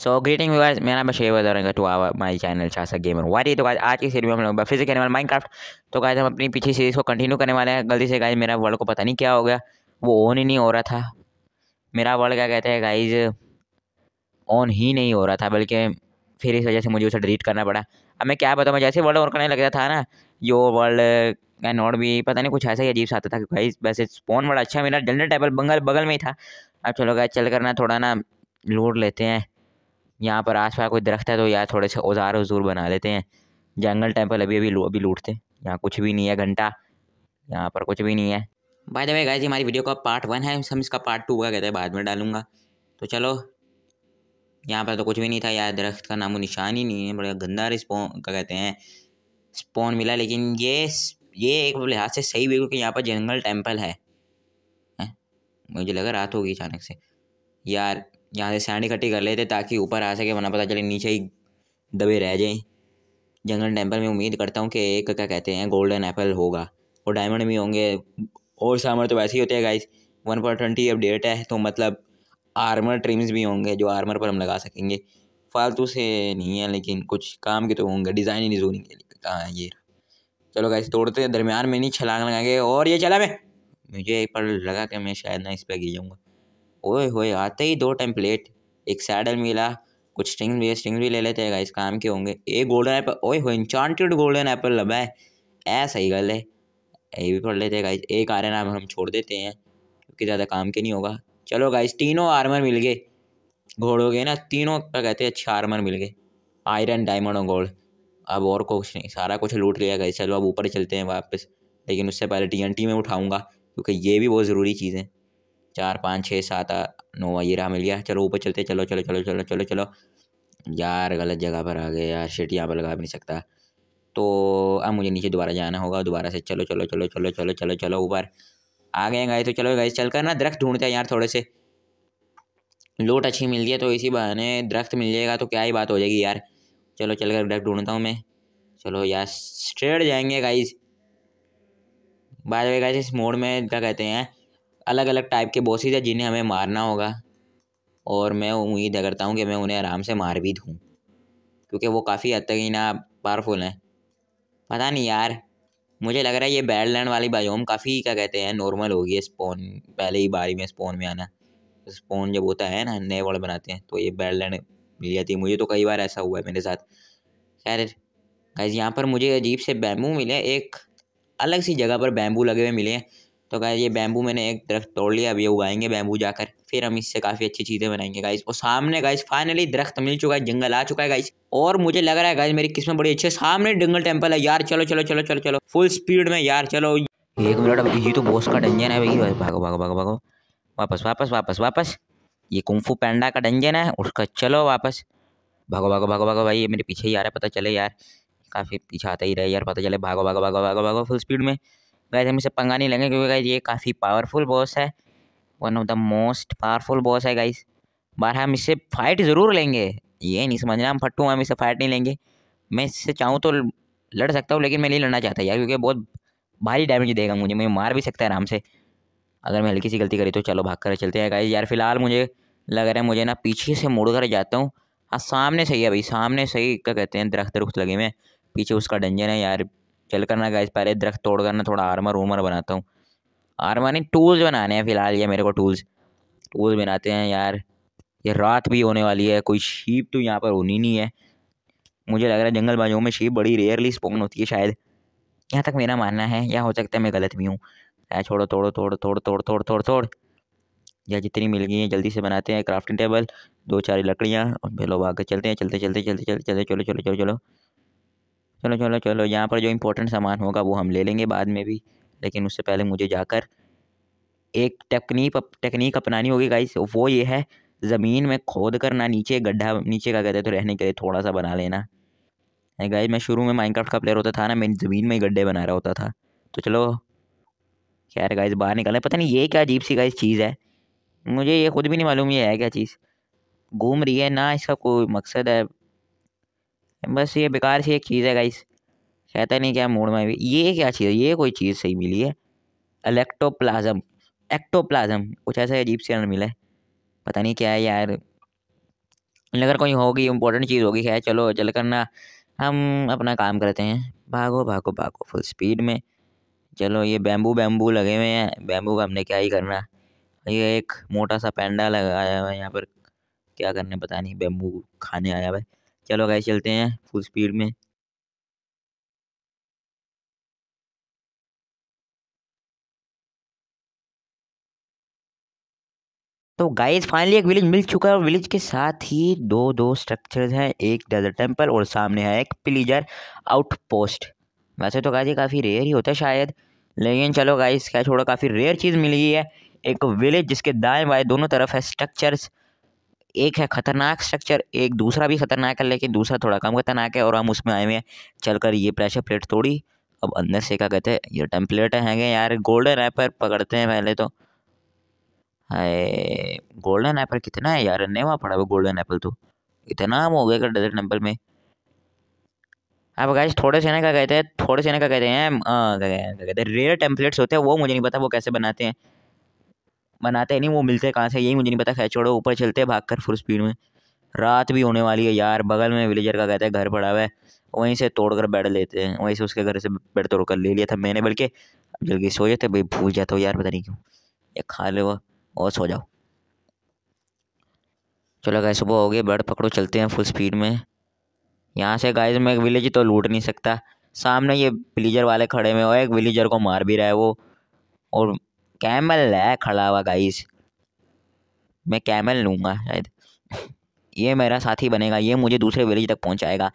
सो greeting viewers मेरा शेयर वजह to our my channel game gamer वारी तो गाइस आज की सीरीज में हम लोग फिर से खेलने वाले माइनक्राफ्ट तो गाइस हम अपनी पीछे सीरीज को कंटिन्यू करने वाले हैं गलती से गाइस मेरा वर्ल्ड को पता नहीं क्या हो गया वो ऑन ही नहीं हो रहा था मेरा वर्ल्ड क्या कहते हैं गाइज ऑन ही नहीं हो रहा था बल्कि फिर इस वजह से मुझे उसे डिलीट करना पड़ा अब मैं क्या बताऊँ मैं जैसे वर्ल्ड ऑन करने लगता था ना यो वर्ल्ड कैन नॉट भी पता नहीं कुछ ऐसा ही अजीब सा आता था गाइज वैसे स्पॉन बड़ा अच्छा मेरा जनरल टेबल बंगल बगल में ही था अब चलो गाइज चल करना थोड़ा ना लूट लेते हैं यहाँ पर आस पास कोई दरख्त है तो यार थोड़े से औजार वजूर बना लेते हैं जंगल टेम्पल अभी अभी अभी लूटते हैं यहाँ कुछ भी नहीं है घंटा यहाँ पर कुछ भी नहीं है बाय द वे गाइस हमारी वीडियो का पार्ट वन है हम इसका पार्ट टू का कहते हैं बाद में डालूंगा तो चलो यहाँ पर तो कुछ भी नहीं था यार दरख्त का नामो निशान ही नहीं है बड़ा गंदा रिस्पॉन का कहते हैं स्पॉन मिला लेकिन ये ये एक लिहाज से सही भी क्योंकि यहाँ पर जंगल टेम्पल है, है? मुझे लगा रात होगी अचानक से यार यहाँ से सैंड इकट्ठी कर लेते ताकि ऊपर आ सके वरना पता चले नीचे ही दबे रह जाए जंगल टेम्पल में उम्मीद करता हूँ कि एक क्या कहते हैं गोल्डन एप्पल होगा और डायमंड भी होंगे और सामर तो वैसे ही होते हैं guys one point twenty update है तो मतलब आर्मर ट्रिम्स भी होंगे जो आर्मर पर हम लगा सकेंगे फालतू से नहीं है लेकिन कुछ काम के तो होंगे डिज़ाइन ही के लिए कहाँ ये चलो गाइस तोड़ते हैं दरमियान में नहीं छलांग लगाएंगे और ये चला मैं मुझे एक पर लगा कि मैं शायद ना इस पर गिर जाऊँगा ओए होए आते ही दो टेम्पलेट एक सैडल मिला कुछ स्ट्रिंग भी स्ट्रिंग भी ले लेते हैं गाइस काम के होंगे एक गोल्डन एप्पल ओए हो इंचांटेड गोल्डन एप्पल लबा है ऐ सही गल है ये भी पढ़ लेते हैं गाइस एक आर्यन आर्मर हम छोड़ देते हैं क्योंकि ज़्यादा काम के नहीं होगा चलो गाइस तीनों आर्मर मिल गए घोड़ों गए ना तीनों का कहते हैं अच्छे आर्मर मिल गए आयरन डायमंड और गोल्ड अब और कुछ नहीं सारा कुछ लूट लिया गाइस चलो अब ऊपर चलते हैं वापस लेकिन उससे पहले टी में उठाऊँगा क्योंकि ये भी बहुत ज़रूरी चीज़ है चार पाँच छः सात नौ ये रहा मिल गया चलो ऊपर चलते चलो चलो चलो चलो चलो चलो यार गलत जगह पर आ गए यार शेट यहाँ पर लगा भी नहीं सकता तो अब मुझे नीचे दोबारा जाना होगा दोबारा से चलो चलो चलो चलो चलो चलो चलो ऊपर आ गए गए तो चलो गए चल कर ना दरख्त ढूंढते हैं यार थोड़े से लोट अच्छी मिल गई तो इसी बहाने दरख्त मिल जाएगा तो क्या ही बात हो जाएगी यार चलो चल कर दरख्त ढूंढता हूँ मैं चलो यार स्ट्रेट जाएंगे गाइज बाद गाइज इस मोड़ में क्या कहते हैं अलग अलग टाइप के बॉसेज है जिन्हें हमें मारना होगा और मैं उम्मीद करता हूँ कि मैं उन्हें आराम से मार भी दूँ क्योंकि वो काफ़ी हद तक ही ना पावरफुल हैं पता नहीं यार मुझे लग रहा है ये बैड लैंड वाली बायोम काफ़ी क्या कहते हैं नॉर्मल होगी है स्पोन पहले ही बारी में स्पोन में आना स्पोन जब होता है ना नए वर्ड बनाते हैं तो ये बैड लैंड मिल जाती है मुझे तो कई बार ऐसा हुआ है मेरे साथ खैर गाइज यहाँ पर मुझे अजीब से बैम्बू मिले एक अलग सी जगह पर बैम्बू लगे हुए मिले हैं तो गाय ये बैम्बू मैंने एक दरख्त तोड़ लिया अब ये उगाएंगे बैम्बू जाकर फिर हम इससे काफ़ी अच्छी चीज़ें बनाएंगे गाइस और सामने गाइस फाइनली दरख्त मिल चुका है जंगल आ चुका है गाइस और मुझे लग रहा है गाइस मेरी किस्मत बड़ी अच्छी है सामने जंगल टेम्पल है यार चलो चलो चलो चलो चलो फुल स्पीड में यार चलो एक मिनट ये तो बोस का डंजन है भाई भागो भागो भागो भागो वापस वापस वापस वापस ये कुंफू पैंडा का डंजन है उसका चलो वापस भागो भागो भागो भागो भाई ये मेरे पीछे ही आ रहा है पता चले यार काफ़ी पीछे आता ही रहे यार पता चले भागो भागो भागो भागो भागो फुल स्पीड में गाइज हम इसे पंगा नहीं लेंगे क्योंकि गाइज ये काफ़ी पावरफुल बॉस है one of the most powerful boss है गाइज बार हम इससे फाइट ज़रूर लेंगे ये नहीं समझना हम फट्टू हम इससे फाइट नहीं लेंगे मैं इससे चाहूँ तो लड़ सकता हूँ लेकिन मैं नहीं लड़ना चाहता यार क्योंकि बहुत भारी डैमेज देगा मुझे मैं मार भी सकता है आराम से अगर मैं हल्की सी गलती करी तो चलो भाग कर चलते हैं गाइज यार फिलहाल मुझे लग रहा है मुझे ना पीछे से मुड़ कर जाता हूँ हाँ सामने सही है भाई सामने सही क्या कहते हैं दरख्त दरुख्त लगे हुए पीछे उसका डंजन है यार चल करना गाइस पहले दरख्त तोड़ करना थोड़ा आर्मर उमर बनाता हूँ आर्मर नहीं टूल्स बनाने हैं फिलहाल ये मेरे को टूल्स टूल्स बनाते हैं यार ये रात भी होने वाली है कोई शीप तो यहाँ पर होनी नहीं है मुझे लग रहा है जंगल बाजों में शीप बड़ी रेयरली स्पोन होती है शायद यहाँ तक मेरा मानना है या हो सकता है मैं गलत भी हूँ छोड़ो तोड़ो तोड़ो तोड़ तोड़ तोड़ तोड़ तोड़ या जितनी मिल गई है जल्दी से बनाते हैं क्राफ्टिंग टेबल दो चार लकड़ियाँ और फिर लोग आगे चलते हैं चलते चलते चलते चलते चलते चलो चलो चलो चलो चलो चलो चलो यहाँ पर जो इम्पोर्टेंट सामान होगा वो हम ले लेंगे बाद में भी लेकिन उससे पहले मुझे जाकर एक टेक्निक टेक्निक अपनानी होगी गाइस वो ये है ज़मीन में खोद कर ना नीचे गड्ढा नीचे का कहते तो रहने के लिए थोड़ा सा बना लेना है गाइस मैं शुरू में माइनक्राफ्ट का प्लेयर होता था ना मैं ज़मीन में ही गड्ढे बना रहा होता था तो चलो खैर गाइस बाहर निकलें पता नहीं ये क्या अजीब सी गाइस चीज़ है मुझे ये खुद भी नहीं मालूम ये है क्या चीज़ घूम रही है ना इसका कोई मकसद है बस ये बेकार सी एक चीज़ है गाइस कहता नहीं क्या मूड में भी ये क्या चीज़ है ये कोई चीज़ सही मिली है अलेक्टोप्लाजम एक्टोप्लाजम कुछ ऐसा अजीब सी मिला है पता नहीं क्या है यार अगर कोई होगी इंपॉर्टेंट चीज़ होगी है चलो चल करना हम अपना काम करते हैं भागो भागो भागो फुल स्पीड में चलो ये बैम्बू बैम्बू लगे हुए हैं बैम्बू का हमने क्या ही करना ये एक मोटा सा पैंडा लगाया हुआ है यहाँ पर क्या करने पता नहीं बैम्बू खाने आया भाई चलो गाइस चलते हैं फुल स्पीड में तो गाइस फाइनली एक विलेज मिल चुका है और विलेज के साथ ही दो दो स्ट्रक्चर्स हैं एक डेजर्ट टेम्पल और सामने है एक पिलीजर आउटपोस्ट वैसे तो गाइस काफ़ी रेयर ही होता है शायद लेकिन चलो गाइस क्या छोड़ो काफ़ी रेयर चीज़ मिली है एक विलेज जिसके दाएं बाएं दोनों तरफ है स्ट्रक्चर्स एक है ख़तरनाक स्ट्रक्चर एक दूसरा भी ख़तरनाक है लेकिन दूसरा थोड़ा कम खतरनाक है और हम उसमें आए हुए हैं चलकर ये प्रेशर प्लेट तोड़ी अब अंदर से क्या कहते हैं ये टेम्पलेट हैंगे यार गोल्डन एपर पकड़ते हैं पहले तो है गोल्डन एपर कितना है यार नेवा पड़ा वो गोल्डन एप्पल तो इतना हम हो गया डेजर्ट टेम्पल में अब गाइस थोड़े से ना क्या कहते हैं थोड़े से ना क्या कहते हैं क्या कहते हैं रेयर टेम्पलेट्स होते हैं वो मुझे नहीं पता वो कैसे बनाते हैं बनाते नहीं वो मिलते कहाँ से यही मुझे नहीं पता खैर छोड़ो ऊपर चलते भाग कर फुल स्पीड में रात भी होने वाली है यार बगल में विलेजर का कहते हैं घर पड़ा हुआ है वहीं से तोड़ कर बैठ लेते हैं वहीं से उसके घर से बेड तोड़ कर ले लिया था मैंने बल्कि जल्दी सो जाते भाई भूल जाता हूँ यार पता नहीं क्यों ये खा वो और सो जाओ चलो गाय सुबह हो गए बर्ड पकड़ो चलते हैं फुल स्पीड में यहाँ से गाय मैं एक विलेज तो लूट नहीं सकता सामने ये विलेजर वाले खड़े में हो एक विलेजर को मार भी रहा है वो और कैमल है खड़ा हुआ गाइस मैं कैमल लूँगा शायद ये मेरा साथी बनेगा ये मुझे दूसरे विलेज तक पहुँचाएगा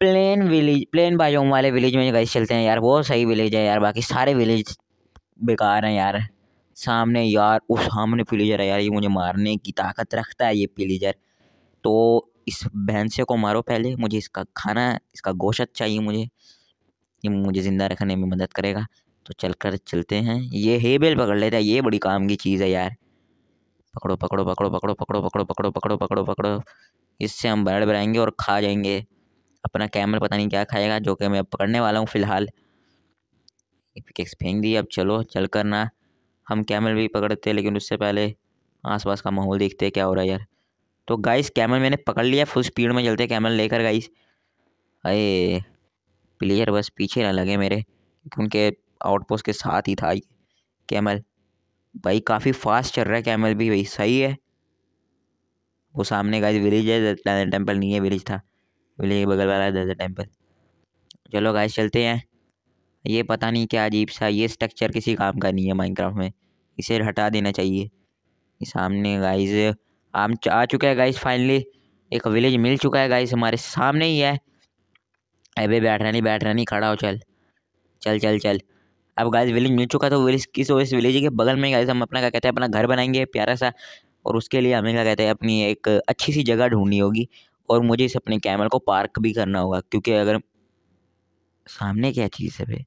प्लेन विलेज प्लेन बाजोम वाले विलेज में गाइस चलते हैं यार बहुत सही विलेज है यार बाकी सारे विलेज बेकार हैं यार सामने यार उस सामने पिलीजर है यार ये मुझे मारने की ताकत रखता है ये पिलीजर तो इस भैंसे को मारो पहले मुझे इसका खाना इसका गोशत चाहिए मुझे ये मुझे ज़िंदा रखने में मदद करेगा तो चल कर चलते हैं ये हे बेल पकड़ लेते हैं ये बड़ी काम की चीज़ है यार पकड़ो पकड़ो पकड़ो पकड़ो पकड़ो पकड़ो पकड़ो पकड़ो पकड़ो पकड़ो इससे हम बर्ड बनाएंगे और खा जाएंगे अपना कैमल पता नहीं क्या खाएगा जो कि मैं अब पकड़ने वाला हूँ फ़िलहाल पिकेक्स फेंक दी अब चलो चल कर ना हम कैमल भी पकड़ते लेकिन उससे पहले आसपास का माहौल देखते क्या हो रहा है यार तो गाइस कैमल मैंने पकड़ लिया फुल स्पीड में चलते कैमल लेकर गाइस अरे प्लेयर बस पीछे ना लगे मेरे क्योंकि उनके आउटपोस्ट के साथ ही था ये कैमल भाई काफ़ी फास्ट चल रहा है कैमल भी भाई सही है वो सामने गाइज विलेज है टेम्पल नहीं है विलेज था विलेज के बगल वाला है टेम्पल चलो गाइस चलते हैं ये पता नहीं क्या अजीब सा ये स्ट्रक्चर किसी काम का नहीं है माइनक्राफ्ट में इसे हटा देना चाहिए सामने गाइज आम आ चुका है गाइज फाइनली एक विलेज मिल चुका है गाइज हमारे सामने ही है अभी बैठ रहा नहीं बैठ रहा नहीं खड़ा हो चल चल चल चल अब गाइस विलेज मिल चुका तो विलेज किस इस विलेज के बगल में गाइस हम अपना क्या कहते हैं अपना घर बनाएंगे प्यारा सा और उसके लिए हमें क्या कहते हैं अपनी एक अच्छी सी जगह ढूंढनी होगी और मुझे इस अपने कैमल को पार्क भी करना होगा क्योंकि अगर सामने क्या चीज़ है भाई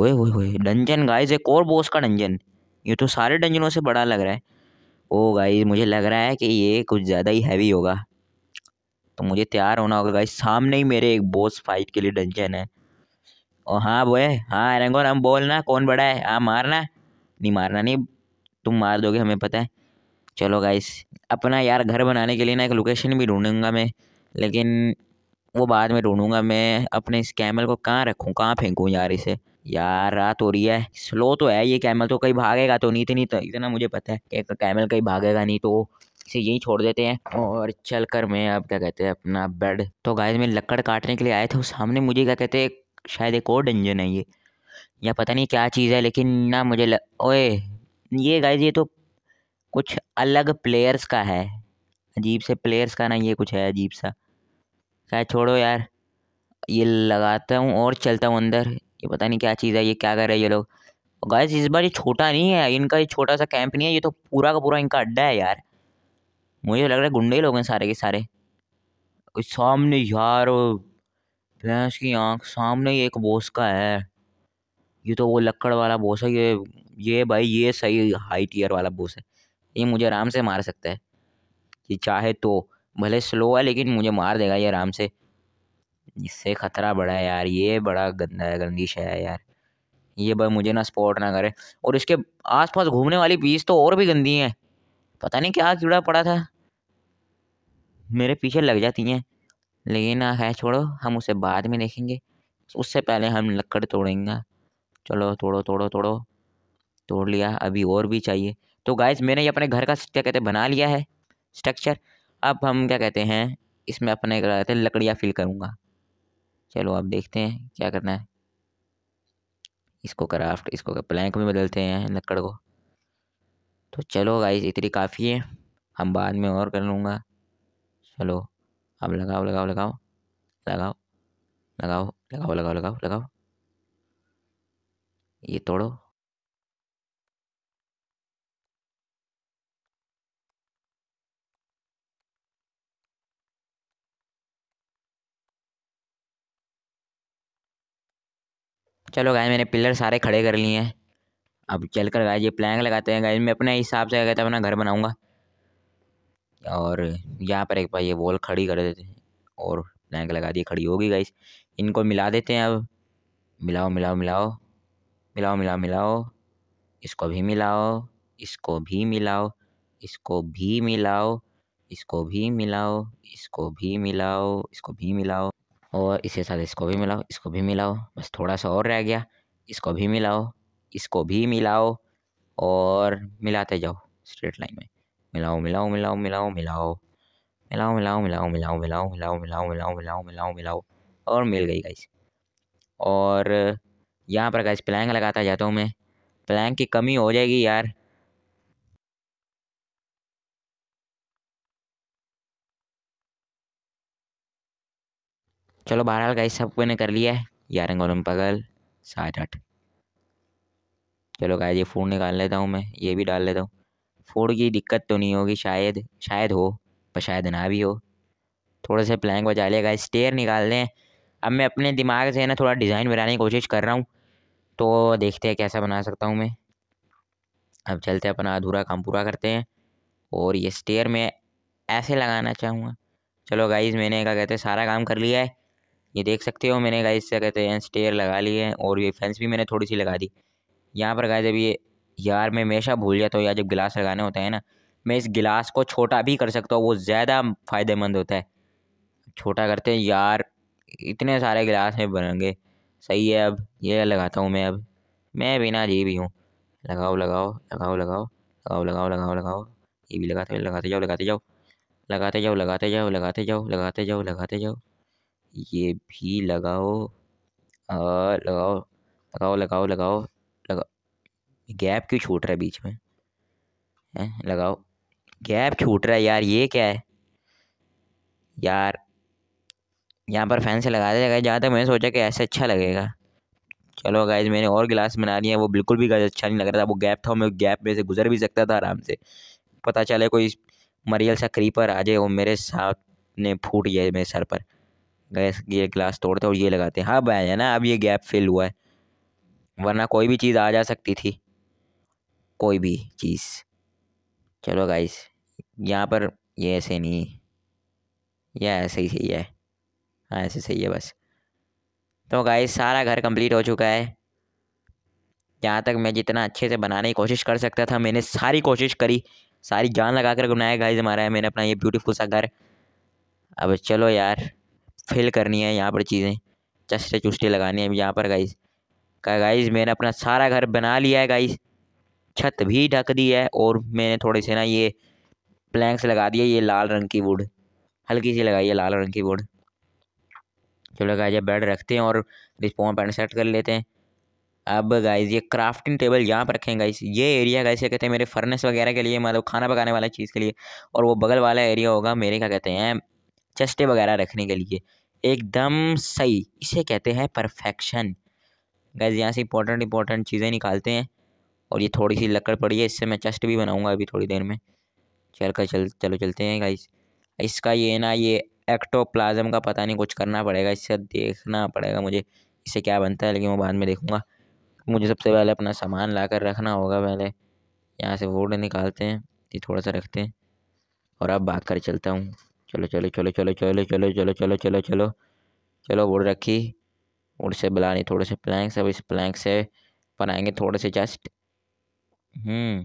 ओए ओए डंजन गाइज एक और बोस का डंजन ये तो सारे डंजनों से बड़ा लग रहा है ओ गाइज मुझे लग रहा है कि ये कुछ ज़्यादा ही हैवी होगा तो मुझे तैयार होना होगा गाइज सामने ही मेरे एक बोस फाइट के लिए डंजन है ओ हाँ बोए हाँ रंगोन हम बोलना कौन बड़ा है हाँ मारना नहीं मारना नहीं तुम मार दोगे हमें पता है चलो गाइस अपना यार घर बनाने के लिए ना एक लोकेशन भी ढूंढूंगा मैं लेकिन वो बाद में ढूंढूंगा मैं अपने इस कैमल को कहाँ रखूँ कहाँ फेंकूँ यार इसे यार रात हो रही है स्लो तो है ये कैमल तो कहीं भागेगा तो नहीं इतनी तो इतना मुझे पता है कि कैमल कहीं भागेगा नहीं तो इसे यहीं छोड़ देते हैं और चल कर मैं अब क्या कहते हैं अपना बेड तो गाय मैं लकड़ काटने के लिए आया था सामने मुझे क्या कहते हैं शायद एक और डंजन है ये या पता नहीं क्या चीज़ है लेकिन ना मुझे ल... ओए ये गाइज ये तो कुछ अलग प्लेयर्स का है अजीब से प्लेयर्स का ना ये कुछ है अजीब सा क्या छोड़ो यार ये लगाता हूँ और चलता हूँ अंदर ये पता नहीं क्या चीज़ है ये क्या कर रहे हैं ये लोग गाइज इस बार ये छोटा नहीं है इनका ये छोटा सा कैंप नहीं है ये तो पूरा का पूरा इनका अड्डा है यार मुझे तो लग रहा है गुंडे लोग हैं सारे के सारे सामने यार भैंस की आंख सामने एक बोस का है ये तो वो लक्कड़ वाला बोस है ये ये भाई ये सही हाई टीयर वाला बोस है ये मुझे आराम से मार सकता है ये चाहे तो भले स्लो है लेकिन मुझे मार देगा ये आराम से इससे ख़तरा बड़ा है यार ये बड़ा गंदा है गंदी शह है यार ये भाई मुझे ना स्पोर्ट ना करे और इसके आसपास घूमने वाली पीस तो और भी गंदी हैं पता नहीं क्या कीड़ा पड़ा था मेरे पीछे लग जाती हैं लेना हाँ, है छोड़ो हम उसे बाद में देखेंगे उससे पहले हम लकड़ तोड़ेंगे चलो तोड़ो तोड़ो तोड़ो तोड़ लिया अभी और भी चाहिए तो गाइज मैंने ये अपने घर का क्या कहते हैं बना लिया है स्ट्रक्चर अब हम क्या कहते हैं इसमें अपने क्या कहते हैं लकड़ियाँ फिल करूँगा चलो अब देखते हैं क्या करना है इसको क्राफ्ट इसको प्लैंक में बदलते हैं लकड़ को तो चलो गाइज इतनी काफ़ी है हम बाद में और कर लूँगा चलो अब लगाओ लगाओ लगाओ लगाओ लगाओ लगाओ लगाओ लगाओ लगाओ ये तोड़ो चलो गाय मैंने पिलर सारे खड़े कर लिए हैं अब चल कर गाय ये प्लैंग लगाते हैं गाय मैं अपने हिसाब से कहते तो अपना घर बनाऊंगा और यहाँ पर एक भाई ये बॉल खड़ी कर देते हैं और लैंक लगा दिए खड़ी होगी गाइस इनको मिला देते हैं अब मिलाओ मिलाओ मिलाओ मिलाओ मिलाओ मिलाओ इसको भी मिलाओ इसको भी मिलाओ इसको भी मिलाओ इसको भी मिलाओ इसको भी मिलाओ इसको भी मिलाओ और इसके साथ इसको भी मिलाओ इसको भी मिलाओ बस थोड़ा सा और रह गया इसको भी मिलाओ इसको भी मिलाओ और मिलाते जाओ स्ट्रेट लाइन में मिलाओ मिलाओ मिलाओ मिलाओ मिलाओ मिलाओ मिलाओ मिलाओ मिलाओ मिलाओ मिलाओ मिलाओ मिलाओ मिलाओ मिलाओ मिलाओ और मिल गई गाइस और यहाँ पर गाइस प्लैंक लगाता जाता हूँ मैं प्लैंक की कमी हो जाएगी यार चलो बहरहाल गाइस सब मैंने कर लिया है ग्यारह गोलम पगल सात आठ चलो गाइस ये फूड निकाल लेता हूँ मैं ये भी डाल लेता हूँ फोड़ की दिक्कत तो नहीं होगी शायद शायद हो पर शायद ना भी हो थोड़े से प्लैंक बचा लेगा स्टेयर निकाल दें अब मैं अपने दिमाग से ना थोड़ा डिज़ाइन बनाने की कोशिश कर रहा हूँ तो देखते हैं कैसा बना सकता हूँ मैं अब चलते हैं अपना अधूरा काम पूरा करते हैं और ये स्टेयर मैं ऐसे लगाना चाहूँगा चलो गाइज मैंने क्या कहते हैं सारा काम कर लिया है ये देख सकते हो मैंने गाइज से कहते हैं स्टेयर लगा लिए हैं और ये फेंस भी मैंने थोड़ी सी लगा दी यहाँ पर गाइज अभी यार मैं हमेशा भूल जाता हूँ यार जब गिलास लगाने होते हैं ना मैं इस गिलास को छोटा भी कर सकता हूँ वो ज़्यादा फ़ायदेमंद होता है छोटा करते हैं यार इतने सारे गिलास में बनेंगे सही है अब ये लगाता हूँ मैं अब मैं बिना जी भी हूँ लगाओ लगाओ लगाओ लगाओ लगाओ लगाओ लगाओ लगाओ ये भी लगाते लगाते जाओ लगाते जाओ लगाते जाओ लगाते जाओ लगाते जाओ लगाते जाओ लगाते जाओ ये भी लगाओ और लगाओ लगाओ लगाओ लगाओ गैप क्यों छूट रहा है बीच में है लगाओ गैप छूट रहा है यार ये क्या है यार यहाँ पर फैन से लगा दिया गया जहाँ तक मैंने सोचा कि ऐसे अच्छा लगेगा चलो गाइज मैंने और गिलास बना लिया वो बिल्कुल भी गाइज अच्छा नहीं लग रहा था वो गैप था मैं गैप में से गुजर भी सकता था आराम से पता चले कोई मरियल सा क्रीपर आ जाए वो मेरे साथ ने फूट गया मेरे सर पर गैस ये गिलास तोड़ते और ये लगाते हैं हाँ भाई है ना अब ये गैप फिल हुआ है वरना कोई भी चीज़ आ जा सकती थी कोई भी चीज़ चलो गाइस यहाँ पर ये ऐसे नहीं ये ऐसे ही सही है हाँ ऐसे सही है बस तो गाइस सारा घर कंप्लीट हो चुका है जहाँ तक मैं जितना अच्छे से बनाने की कोशिश कर सकता था मैंने सारी कोशिश करी सारी जान लगा कर बनाया गाइस हमारा है मैंने अपना ये ब्यूटीफुल सा घर अब चलो यार फिल करनी है यहाँ पर चीज़ें चस्टे चुस्टे लगानी है यहाँ पर गाइस गाइस मैंने अपना सारा घर बना लिया है गाइस छत भी ढक दी है और मैंने थोड़े से ना ये प्लैंक्स लगा दिए ये लाल रंग की वुड हल्की सी लगाई है लाल रंग की वुड जो लगा जाए बेड रखते हैं और रिस्पॉन पैंट सेट कर लेते हैं अब गाइज ये क्राफ्टिंग टेबल यहाँ पर रखें गाइज ये एरिया गाइज क्या कहते हैं मेरे फर्नेस वगैरह के लिए मतलब खाना पकाने वाला चीज़ के लिए और वो बगल वाला एरिया होगा मेरे क्या कहते हैं चस्टे वगैरह रखने के लिए एकदम सही इसे कहते हैं परफेक्शन गाइज यहाँ से इंपॉर्टेंट इंपॉर्टेंट चीज़ें निकालते हैं और ये थोड़ी सी लकड़ पड़ी है इससे मैं चस्ट भी बनाऊँगा अभी थोड़ी देर में चल कर चल चलो चलते हैं गाइस इसका ये ना ये प्लाजम का पता नहीं कुछ करना पड़ेगा इससे देखना पड़ेगा मुझे इससे क्या बनता है लेकिन वो बाद में देखूँगा मुझे सबसे पहले अपना सामान ला कर रखना होगा पहले यहाँ से वोट निकालते हैं ये थोड़ा सा रखते हैं और अब भाग कर चलता हूँ चलो चलो चलो चलो चलो चलो चलो चलो चलो चलो चलो वोड़ रखी वोड़ से बुला थोड़े से प्लैंक्स अब इस प्लैंक से बनाएंगे थोड़े से जस्ट हम्म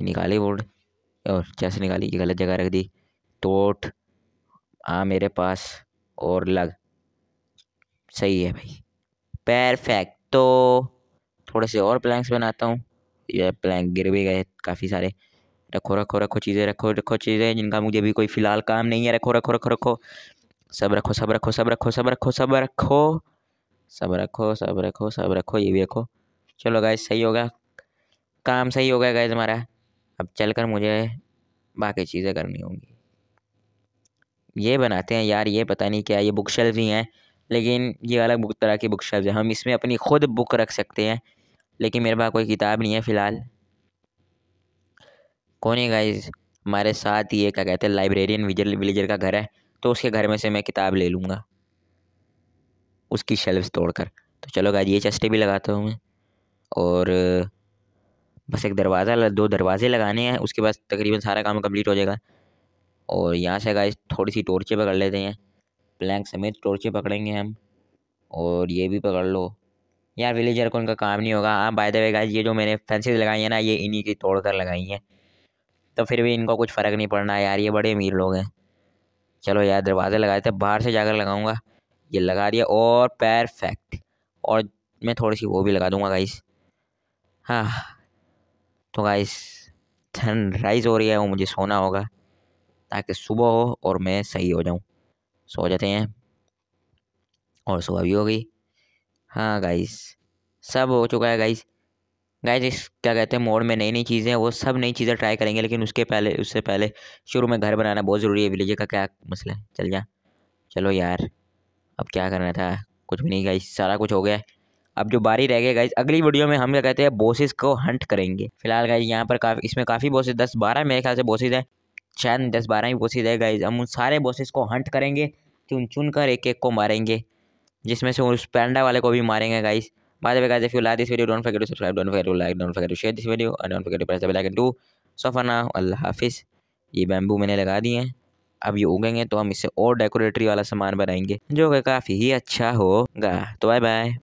ये निकाली बोर्ड और कैसे निकाली ये गलत जगह रख दी टोट आ मेरे पास और लग सही है भाई परफेक्ट तो थोड़े से और प्लैंक्स बनाता हूँ ये प्लैंक गिर भी गए काफ़ी सारे रखो रखो रखो चीज़ें रखो रखो चीज़ें जिनका मुझे भी कोई फ़िलहाल काम नहीं है रखो रखो रखो रखो सब रखो सब रखो सब रखो सब रखो सब रखो सब रखो सब रखो सब रखो ये भी रखो चलो गैस सही हो गया काम सही हो गया गैस हमारा अब चलकर मुझे बाकी चीज़ें करनी होंगी ये बनाते हैं यार ये पता नहीं क्या ये बुक शेल्फ ही हैं लेकिन ये अलग बुक तरह की बुक शेल्फ है हम इसमें अपनी खुद बुक रख सकते हैं लेकिन मेरे पास कोई किताब नहीं है फ़िलहाल कौन है गाइज हमारे साथ ये क्या कहते हैं लाइब्रेरियन विजर विलेजर का घर है तो उसके घर में से मैं किताब ले लूँगा उसकी शेल्फ तोड़कर तो चलो गाइज ये चस्टे भी लगाता हूँ मैं और बस एक दरवाज़ा दो दरवाज़े लगाने हैं उसके बाद तकरीबन सारा काम कंप्लीट हो जाएगा और यहाँ से गाइस थोड़ी सी टोर्चे पकड़ लेते हैं प्लैंक समेत टोर्चे पकड़ेंगे हम और ये भी पकड़ लो यार विलेजर को उनका काम नहीं होगा हाँ बाय द वे गाइस ये जो मैंने फैंसिस लगाई हैं ना ये इन्हीं की तोड़ कर लगाई हैं तो फिर भी इनको कुछ फ़र्क नहीं पड़ना यार ये बड़े अमीर लोग हैं चलो यार दरवाज़े लगाए थे बाहर से जाकर लगाऊंगा ये लगा दिया और परफेक्ट और मैं थोड़ी सी वो भी लगा दूंगा गाइस हाँ तो गाइस सन राइज हो रही है वो मुझे सोना होगा ताकि सुबह हो और मैं सही हो जाऊँ सो जाते हैं और सुबह भी हो गई हाँ गाइस सब हो चुका है गाइस गाइस इस क्या कहते हैं मोड में नई नई चीज़ें वो सब नई चीज़ें ट्राई करेंगे लेकिन उसके पहले उससे पहले शुरू में घर बनाना बहुत ज़रूरी है विलेज का क्या मसला है चल जा चलो यार अब क्या करना था कुछ भी नहीं गाइस सारा कुछ हो गया अब जो बारी रह गए गाइज अगली वीडियो में हम क्या कहते हैं बॉसेस को हंट करेंगे फिलहाल गाइज यहाँ पर काफ़ी इसमें काफ़ी बॉसेस दस बारह मेरे ख्याल से बॉसेज है शायद दस बारह ही बॉसेज है गाइज हम उन सारे बॉसेस को हंट करेंगे चुन चुन कर एक एक को मारेंगे जिसमें से उस पैंडा वाले को भी मारेंगे गाइज बाद में guys guys, like this video don't forget to subscribe don't forget to like don't forget to share this video and don't forget to press the bell icon to icon too. So ये bamboo मैंने लगा दिए हैं अब ये उगेंगे तो हम इससे और डेकोरेटरी वाला सामान बनाएंगे जो कि काफ़ी ही अच्छा होगा तो बाय बाय